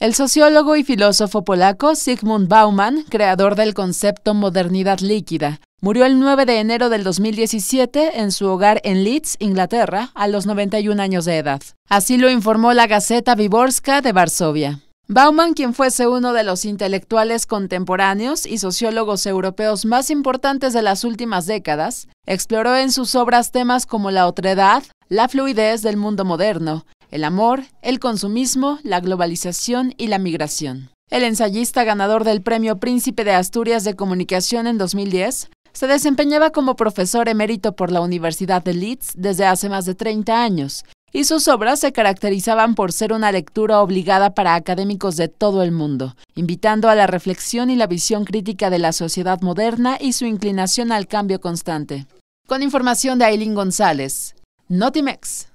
El sociólogo y filósofo polaco Sigmund Bauman, creador del concepto modernidad líquida, murió el 9 de enero del 2017 en su hogar en Leeds, Inglaterra, a los 91 años de edad. Así lo informó la Gaceta Viborska de Varsovia. Bauman, quien fuese uno de los intelectuales contemporáneos y sociólogos europeos más importantes de las últimas décadas, exploró en sus obras temas como la otredad, la fluidez del mundo moderno, el amor, el consumismo, la globalización y la migración. El ensayista ganador del Premio Príncipe de Asturias de Comunicación en 2010 se desempeñaba como profesor emérito por la Universidad de Leeds desde hace más de 30 años y sus obras se caracterizaban por ser una lectura obligada para académicos de todo el mundo, invitando a la reflexión y la visión crítica de la sociedad moderna y su inclinación al cambio constante. Con información de Aileen González, Notimex.